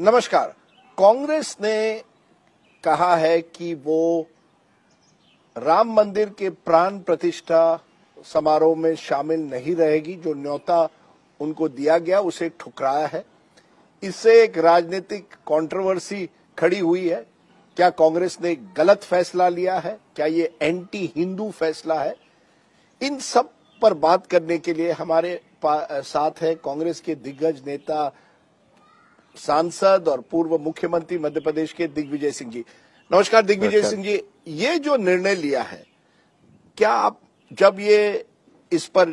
नमस्कार कांग्रेस ने कहा है कि वो राम मंदिर के प्राण प्रतिष्ठा समारोह में शामिल नहीं रहेगी जो न्योता उनको दिया गया उसे ठुकराया है इससे एक राजनीतिक कंट्रोवर्सी खड़ी हुई है क्या कांग्रेस ने गलत फैसला लिया है क्या ये एंटी हिंदू फैसला है इन सब पर बात करने के लिए हमारे साथ है कांग्रेस के दिग्गज नेता सांसद और पूर्व मुख्यमंत्री मध्य प्रदेश के दिग्विजय सिंह जी नमस्कार दिग्विजय सिंह जी ये जो निर्णय लिया है क्या आप जब ये इस पर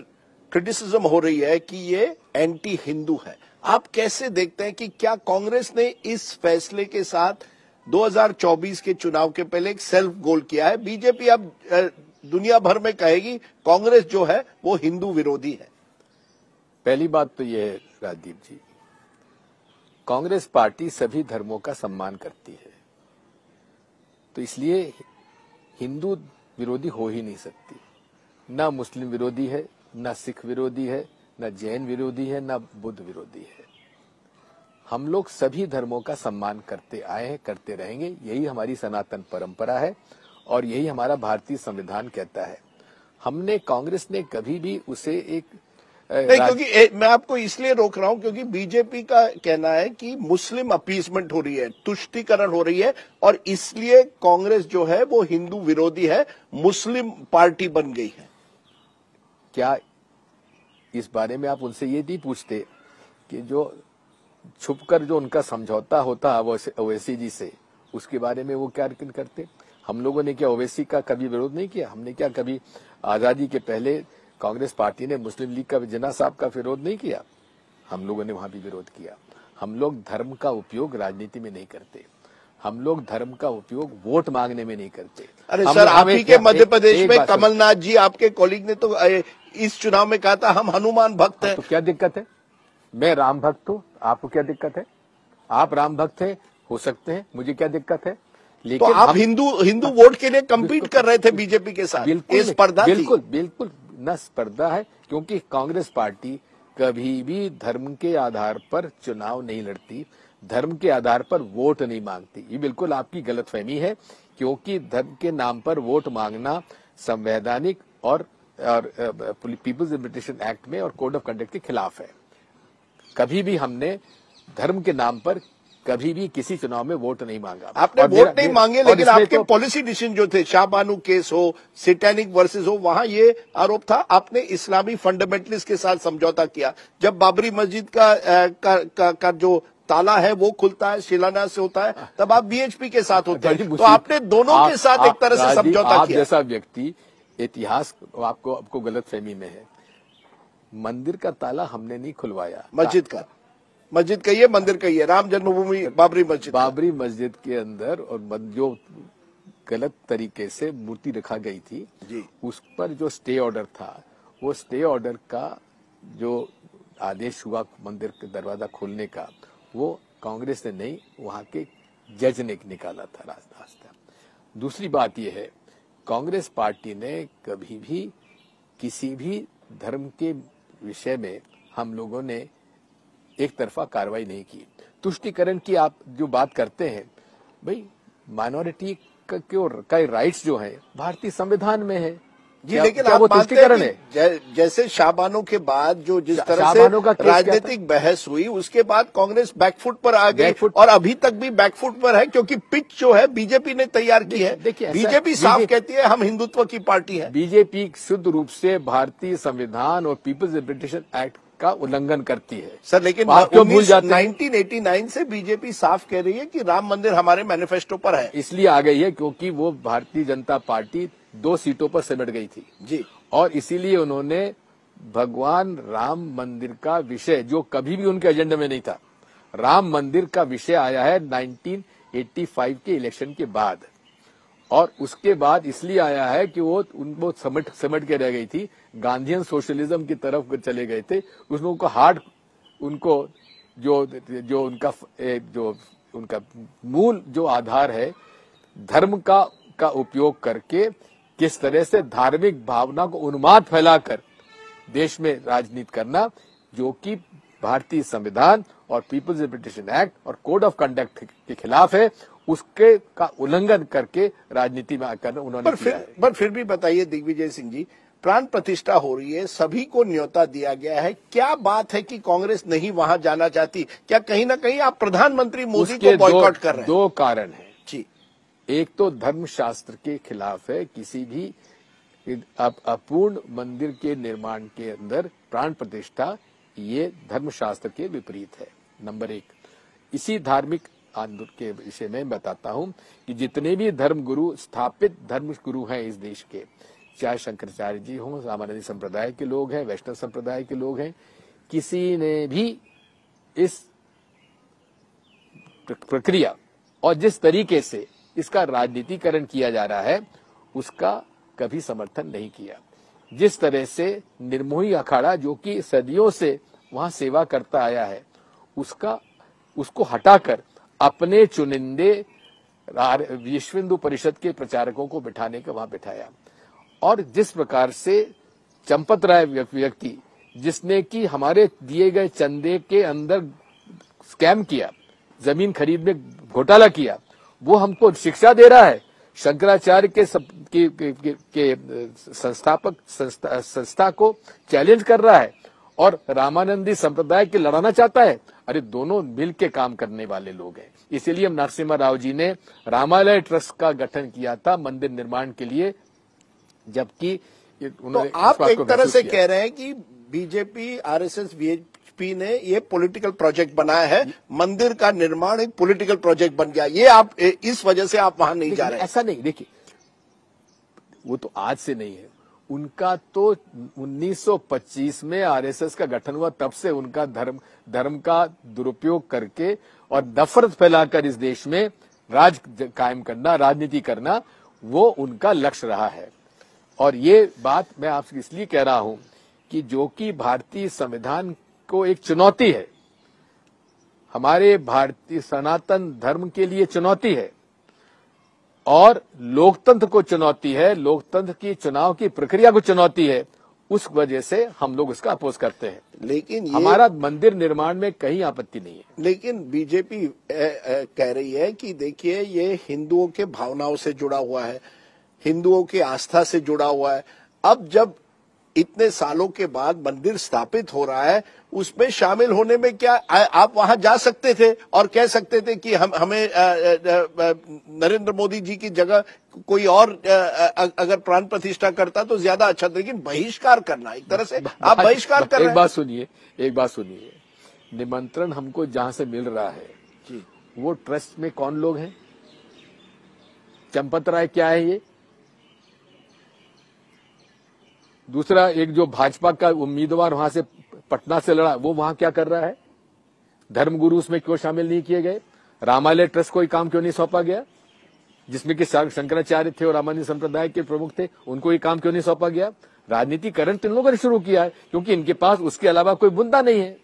क्रिटिसिज्म हो रही है कि ये एंटी हिंदू है आप कैसे देखते हैं कि क्या कांग्रेस ने इस फैसले के साथ 2024 के चुनाव के पहले एक सेल्फ गोल किया है बीजेपी अब दुनिया भर में कहेगी कांग्रेस जो है वो हिंदू विरोधी है पहली बात तो यह है राजदीप जी कांग्रेस पार्टी सभी धर्मों का सम्मान करती है तो इसलिए हिंदू विरोधी हो ही नहीं सकती ना मुस्लिम विरोधी है ना सिख विरोधी है ना जैन विरोधी है न बुद्ध विरोधी है हम लोग सभी धर्मों का सम्मान करते आए हैं करते रहेंगे यही हमारी सनातन परंपरा है और यही हमारा भारतीय संविधान कहता है हमने कांग्रेस ने कभी भी उसे एक नहीं क्योंकि ए, मैं आपको इसलिए रोक रहा हूं क्योंकि बीजेपी का कहना है कि मुस्लिम अपीसमेंट हो रही है तुष्टीकरण हो रही है और इसलिए कांग्रेस जो है वो हिंदू विरोधी है मुस्लिम पार्टी बन गई है क्या इस बारे में आप उनसे ये नहीं पूछते कि जो छुपकर जो उनका समझौता होता है ओवैसी जी से उसके बारे में वो क्या करते हम लोगों ने क्या ओवैसी का कभी विरोध नहीं किया हमने क्या कभी आजादी के पहले कांग्रेस पार्टी ने मुस्लिम लीग का जिना साहब का विरोध नहीं किया हम लोगों ने वहां भी विरोध किया हम लोग धर्म का उपयोग राजनीति में नहीं करते हम लोग धर्म का उपयोग वोट मांगने में नहीं करते अरे सर आप ही के मध्य प्रदेश में कमलनाथ जी आपके कॉलीग ने तो इस चुनाव में कहा था हम हनुमान भक्त हैं तो क्या दिक्कत है मैं राम भक्त हूँ आपको क्या दिक्कत है आप राम भक्त हैं हो सकते हैं मुझे क्या दिक्कत है तो लेकिन तो आप हिंदू हिंदू वोट के लिए कम्पीट कर रहे थे बीजेपी के साथ बिल्कुल बिल्कुल बिल्कुल न स्पर्धा है क्योंकि कांग्रेस पार्टी कभी भी धर्म के आधार पर चुनाव नहीं लड़ती धर्म के आधार पर वोट नहीं मांगती ये बिल्कुल आपकी गलतफहमी है क्योंकि धर्म के नाम पर वोट मांगना संवैधानिक और, और पीपुल्स इन्विटेशन एक्ट में और कोड ऑफ कंडक्ट के खिलाफ है कभी भी हमने धर्म के नाम पर कभी भी किसी चुनाव में वोट नहीं मांगा आपने वोट नहीं मांगे लेकिन आपके तो, पॉलिसी डिसीजन जो थे शाहबानू केस हो सिटैनिक वर्सेस हो वहां ये आरोप था आपने इस्लामी फंडामेंटलिस्ट के साथ समझौता किया जब बाबरी मस्जिद का, का, का, का जो ताला है वो खुलता है शिलान्यास से होता है तब आप बीएचपी के साथ होते हैं तो आपने दोनों के साथ एक तरह से समझौता किया जैसा व्यक्ति इतिहास आपको आपको गलत फहमी में है मंदिर का ताला हमने नहीं खुलवाया मस्जिद का मस्जिद कहिए मंदिर कहिए राम जन्मभूमि बाबरी मस्जिद बाबरी मस्जिद के अंदर और जो गलत तरीके से मूर्ति रखा गई थी जी। उस पर जो स्टे ऑर्डर था वो स्टे ऑर्डर का जो आदेश हुआ मंदिर का दरवाजा खोलने का वो कांग्रेस ने नहीं वहाँ के जज ने निकाला था रास्ता दूसरी बात यह है कांग्रेस पार्टी ने कभी भी किसी भी धर्म के विषय में हम लोगों ने एक तरफा कार्रवाई नहीं की तुष्टिकरण की आप जो बात करते हैं भाई माइनॉरिटी का राइट्स जो है भारतीय संविधान में है जी लेकिन आप वो तुष्टिकरण जै, जैसे शाबानों के बाद जो जिस तरह से राजनीतिक बहस हुई उसके बाद कांग्रेस बैकफुट पर आ गई और अभी तक भी बैकफुट पर है क्योंकि पिच जो है बीजेपी ने तैयार की है देखिए बीजेपी साफ कहती है हम हिंदुत्व की पार्टी है बीजेपी शुद्ध रूप से भारतीय संविधान और पीपल्स रिप्रेजेंटेशन एक्ट का उल्लंघन करती है सर लेकिन आप क्यों भूल जाते 1989 से बीजेपी साफ कह रही है कि राम मंदिर हमारे मैनिफेस्टो पर है इसलिए आ गई है क्योंकि वो भारतीय जनता पार्टी दो सीटों पर सिमट गई थी जी और इसीलिए उन्होंने भगवान राम मंदिर का विषय जो कभी भी उनके एजेंडे में नहीं था राम मंदिर का विषय आया है नाइनटीन के इलेक्शन के बाद और उसके बाद इसलिए आया है कि वो उनको समट समट के रह गई थी गांधीयन सोशलिज्म की तरफ चले गए थे उसको हार्ड उनको जो जो उनका जो उनका मूल जो आधार है धर्म का का उपयोग करके किस तरह से धार्मिक भावना को उन्माद फैलाकर देश में राजनीति करना जो कि भारतीय संविधान और पीपल्स रिपीटेशन एक्ट और कोड ऑफ कंडक्ट के खिलाफ है उसके का उल्लंघन करके राजनीति में आकर उन्होंने पर फिर पर फिर भी बताइए दिग्विजय सिंह जी प्राण प्रतिष्ठा हो रही है सभी को न्योता दिया गया है क्या बात है कि कांग्रेस नहीं वहां जाना चाहती क्या कहीं ना कहीं आप प्रधानमंत्री मोदी को बॉयकॉट कर रहे हैं दो कारण है जी एक तो धर्मशास्त्र के खिलाफ है किसी भी अपूर्ण मंदिर के निर्माण के अंदर प्राण प्रतिष्ठा ये धर्मशास्त्र के विपरीत है नंबर एक इसी धार्मिक आंदोलन के विषय में बताता हूं कि जितने भी धर्म गुरु स्थापित धर्म गुरु हैं इस देश के चाहे शंकराचार्य जी हों सामान्य संप्रदाय के लोग हैं वैष्णव संप्रदाय के लोग हैं किसी ने भी इस प्रक्रिया और जिस तरीके से इसका राजनीतिकरण किया जा रहा है उसका कभी समर्थन नहीं किया जिस तरह से निर्मोही अखाड़ा जो कि सदियों से वहां सेवा करता आया है उसका उसको हटाकर अपने चुनिंदे विश्व हिंदू परिषद के प्रचारकों को बिठाने का वहां बिठाया और जिस प्रकार से चंपत राय व्यक्ति जिसने कि हमारे दिए गए चंदे के अंदर स्कैम किया जमीन खरीद में घोटाला किया वो हमको शिक्षा दे रहा है शंकराचार्य के सब के, के, के, के संस्थापक संस्था, संस्था को चैलेंज कर रहा है और रामानंदी संप्रदाय के लड़ाना चाहता है अरे दोनों मिल के काम करने वाले लोग हैं इसीलिए नरसिम्हा राव जी ने रामालय ट्रस्ट का गठन किया था मंदिर निर्माण के लिए जबकि तो आप एक तरह से कह रहे हैं कि बीजेपी आरएसएस बीएचपी ने ये पॉलिटिकल प्रोजेक्ट बनाया है मंदिर का निर्माण एक पॉलिटिकल प्रोजेक्ट बन गया ये आप इस वजह से आप वहां नहीं जा रहे ऐसा नहीं देखिए वो तो आज से नहीं है उनका तो 1925 में आरएसएस का गठन हुआ तब से उनका धर्म धर्म का दुरुपयोग करके और नफरत फैलाकर इस देश में राज कायम करना राजनीति करना वो उनका लक्ष्य रहा है और ये बात मैं आपसे इसलिए कह रहा हूं कि जो कि भारतीय संविधान को एक चुनौती है हमारे भारतीय सनातन धर्म के लिए चुनौती है और लोकतंत्र को चुनौती है लोकतंत्र की चुनाव की प्रक्रिया को चुनौती है उस वजह से हम लोग इसका अपोज करते हैं लेकिन ये, हमारा मंदिर निर्माण में कहीं आपत्ति नहीं है लेकिन बीजेपी कह रही है कि देखिए ये हिंदुओं के भावनाओं से जुड़ा हुआ है हिंदुओं की आस्था से जुड़ा हुआ है अब जब इतने सालों के बाद मंदिर स्थापित हो रहा है उसमें शामिल होने में क्या आ, आप वहां जा सकते थे और कह सकते थे कि हम हमें नरेंद्र मोदी जी की जगह कोई और आ, अगर प्राण प्रतिष्ठा करता तो ज्यादा अच्छा था लेकिन बहिष्कार करना एक तरह से आप बहिष्कार कर एक बात सुनिए एक बात सुनिए निमंत्रण हमको जहां से मिल रहा है जी। वो ट्रस्ट में कौन लोग हैं चंपत राय क्या है ये दूसरा एक जो भाजपा का उम्मीदवार वहां से पटना से लड़ा वो वहां क्या कर रहा है धर्मगुरु उसमें क्यों शामिल नहीं किए गए रामालय ट्रस्ट को काम क्यों नहीं सौंपा गया जिसमें कि शंकराचार्य थे और रामानी संप्रदाय के प्रमुख थे उनको ये काम क्यों नहीं सौंपा गया राजनीतिकरण तीन लोगों ने शुरू किया है क्योंकि इनके पास उसके अलावा कोई मुद्दा नहीं है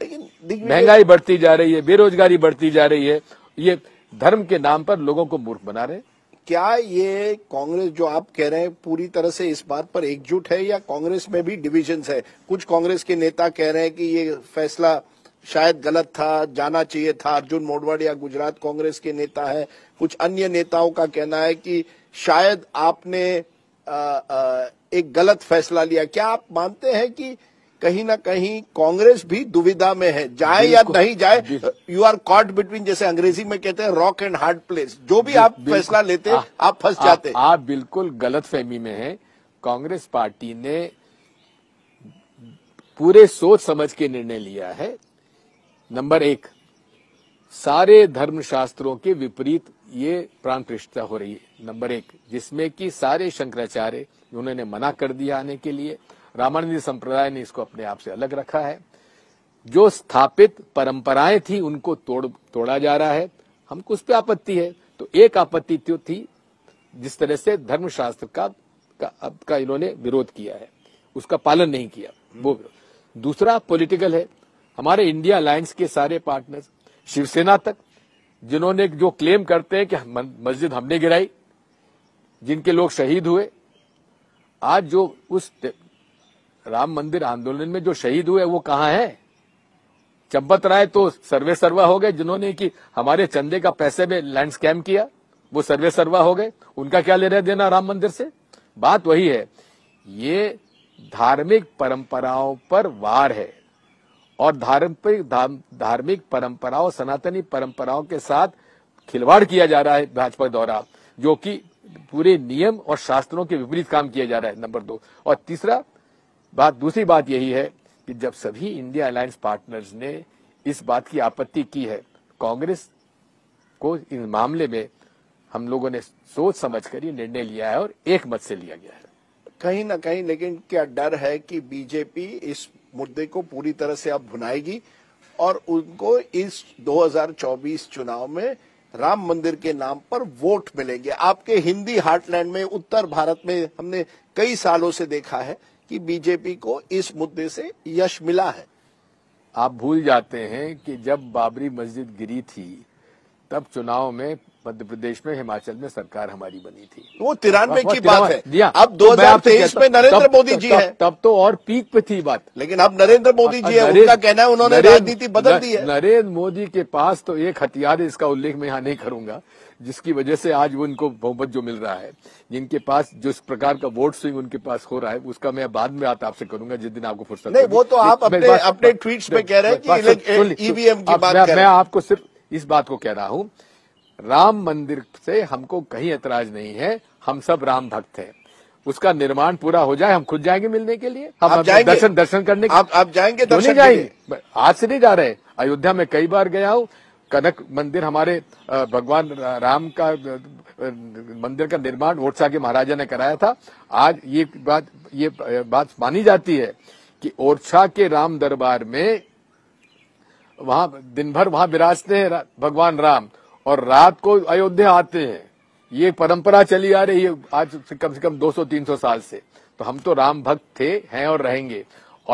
लेकिन महंगाई बढ़ती जा रही है बेरोजगारी बढ़ती जा रही है ये धर्म के नाम पर लोगों को मूर्ख बना रहे हैं क्या ये कांग्रेस जो आप कह रहे हैं पूरी तरह से इस बात पर एकजुट है या कांग्रेस में भी डिविजन्स है कुछ कांग्रेस के नेता कह रहे हैं कि ये फैसला शायद गलत था जाना चाहिए था अर्जुन मोडवाड़ या गुजरात कांग्रेस के नेता है कुछ अन्य नेताओं का कहना है कि शायद आपने आ, आ, एक गलत फैसला लिया क्या आप मानते हैं कि कहीं ना कहीं कांग्रेस भी दुविधा में है जाए या नहीं जाए यू आर कॉट बिटवीन जैसे अंग्रेजी में कहते हैं रॉक एंड हार्ड प्लेस जो भी आप फैसला लेते आ, आप फंस जाते आप बिल्कुल गलत फहमी में है कांग्रेस पार्टी ने पूरे सोच समझ के निर्णय लिया है नंबर एक सारे धर्म शास्त्रों के विपरीत ये प्राण प्रतिष्ठा हो रही है नंबर एक जिसमें कि सारे शंकराचार्य उन्होंने मना कर दिया आने के लिए रामानंदी संप्रदाय ने इसको अपने आप से अलग रखा है जो स्थापित परंपराएं थी उनको तोड़ तोड़ा जा रहा है हमको उस पर आपत्ति है तो एक आपत्ति तो थी जिस तरह से धर्मशास्त्र का का, का इन्होंने विरोध किया है उसका पालन नहीं किया वो दूसरा पॉलिटिकल है हमारे इंडिया अलायंस के सारे पार्टनर्स शिवसेना तक जिन्होंने जो क्लेम करते हैं कि मस्जिद हमने गिराई जिनके लोग शहीद हुए आज जो उस राम मंदिर आंदोलन में जो शहीद हुए वो कहाँ है चंपत राय तो सर्वे सर्वा हो गए जिन्होंने कि हमारे चंदे का पैसे में लैंड स्कैम किया वो सर्वे सर्वा हो गए उनका क्या लेना देना राम मंदिर से बात वही है ये धार्मिक परंपराओं पर वार है और धार्मिक धार्मिक परंपराओं सनातनी परंपराओं के साथ खिलवाड़ किया जा रहा है भाजपा द्वारा जो कि पूरे नियम और शास्त्रों के विपरीत काम किया जा रहा है नंबर दो और तीसरा बात दूसरी बात यही है कि जब सभी इंडिया अलायंस पार्टनर्स ने इस बात की आपत्ति की है कांग्रेस को इस मामले में हम लोगों ने सोच समझ कर ये निर्णय लिया है और एक मत से लिया गया है कहीं ना कहीं लेकिन क्या डर है कि बीजेपी इस मुद्दे को पूरी तरह से अब भुनाएगी और उनको इस 2024 चुनाव में राम मंदिर के नाम पर वोट मिलेंगे आपके हिंदी हार्टलैंड में उत्तर भारत में हमने कई सालों से देखा है कि बीजेपी को इस मुद्दे से यश मिला है आप भूल जाते हैं कि जब बाबरी मस्जिद गिरी थी तब चुनाव में मध्य प्रदेश में हिमाचल में सरकार हमारी बनी थी वो तिरानवे की बात है अब तो तेईस में नरेंद्र मोदी जी है तब तो और पीक पे थी बात लेकिन अब नरेंद्र मोदी जी है उनका कहना है उन्होंने राजनीति बदल दी है नरेंद्र मोदी के पास तो एक हथियार इसका उल्लेख मैं यहाँ नहीं करूंगा जिसकी वजह से आज वो उनको बहुमत जो मिल रहा है जिनके पास जिस प्रकार का वोट स्विंग उनके पास हो रहा है उसका मैं बाद में बात आपसे करूंगा जिस दिन आपको फुर्सत नहीं वो तो आप अपने अपने ट्वीट्स में कह रहे हैं कि ईवीएम e की बात मैं आपको सिर्फ इस बात को कह रहा हूं राम मंदिर से हमको कहीं एतराज नहीं है हम सब राम भक्त हैं उसका निर्माण पूरा हो जाए हम खुद जाएंगे मिलने के लिए हम आप जाएंगे दर्शन दर्शन करने आप, आप जाएंगे दर्शन जाएंगे आज से नहीं जा रहे अयोध्या में कई बार गया हूँ कनक मंदिर हमारे भगवान राम का मंदिर का निर्माण ओरछा के महाराजा ने कराया था आज ये बात ये बात मानी जाती है कि ओरछा के राम दरबार में वहां दिन भर वहां विराजते हैं भगवान राम और रात को अयोध्या आते हैं ये परंपरा चली आ रही है आज से कम से कम 200-300 साल से तो हम तो राम भक्त थे हैं और रहेंगे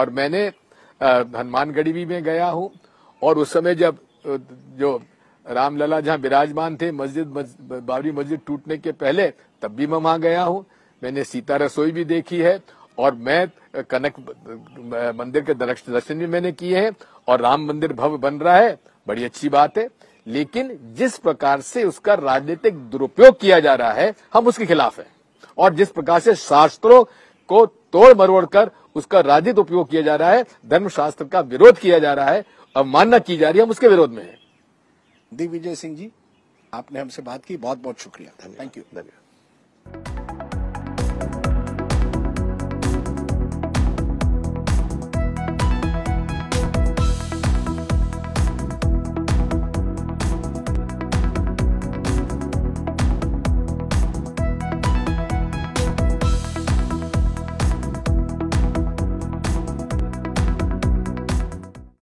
और मैंने हनुमानगढ़ी भी में गया हूं और उस समय जब तो जो रामलला जहाँ विराजमान थे मस्जिद बाबरी मस्जिद टूटने के पहले तब भी मैं वहां गया हूँ मैंने सीता रसोई भी देखी है और मैं कनक मंदिर के दर्शन भी मैंने किए हैं और राम मंदिर भव्य बन रहा है बड़ी अच्छी बात है लेकिन जिस प्रकार से उसका राजनीतिक दुरुपयोग किया जा रहा है हम उसके खिलाफ है और जिस प्रकार से शास्त्रों को तोड़ मरोड़ कर उसका राजनीतिक उपयोग किया जा रहा है धर्मशास्त्र का विरोध किया जा रहा है अब मानना की जा रही है हम उसके विरोध में है दिग्विजय सिंह जी आपने हमसे बात की बहुत बहुत शुक्रिया थैंक यू धन्यवाद